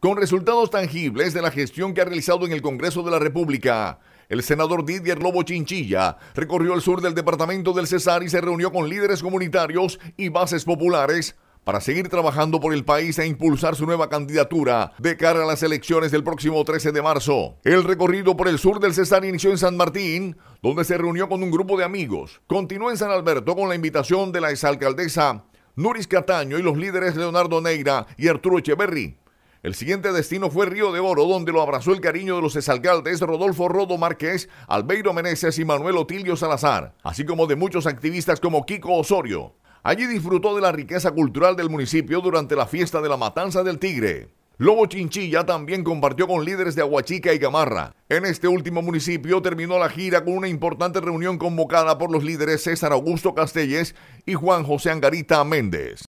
con resultados tangibles de la gestión que ha realizado en el Congreso de la República. El senador Didier Lobo Chinchilla recorrió el sur del departamento del Cesar y se reunió con líderes comunitarios y bases populares para seguir trabajando por el país e impulsar su nueva candidatura de cara a las elecciones del próximo 13 de marzo. El recorrido por el sur del Cesar inició en San Martín, donde se reunió con un grupo de amigos. Continuó en San Alberto con la invitación de la exalcaldesa Nuris Cataño y los líderes Leonardo Neira y Arturo Echeverri. El siguiente destino fue Río de Oro, donde lo abrazó el cariño de los exalcaldes Rodolfo Rodo Márquez, Albeiro Meneses y Manuel Otilio Salazar, así como de muchos activistas como Kiko Osorio. Allí disfrutó de la riqueza cultural del municipio durante la fiesta de la Matanza del Tigre. Lobo Chinchilla también compartió con líderes de Aguachica y Gamarra. En este último municipio terminó la gira con una importante reunión convocada por los líderes César Augusto Castelles y Juan José Angarita Méndez.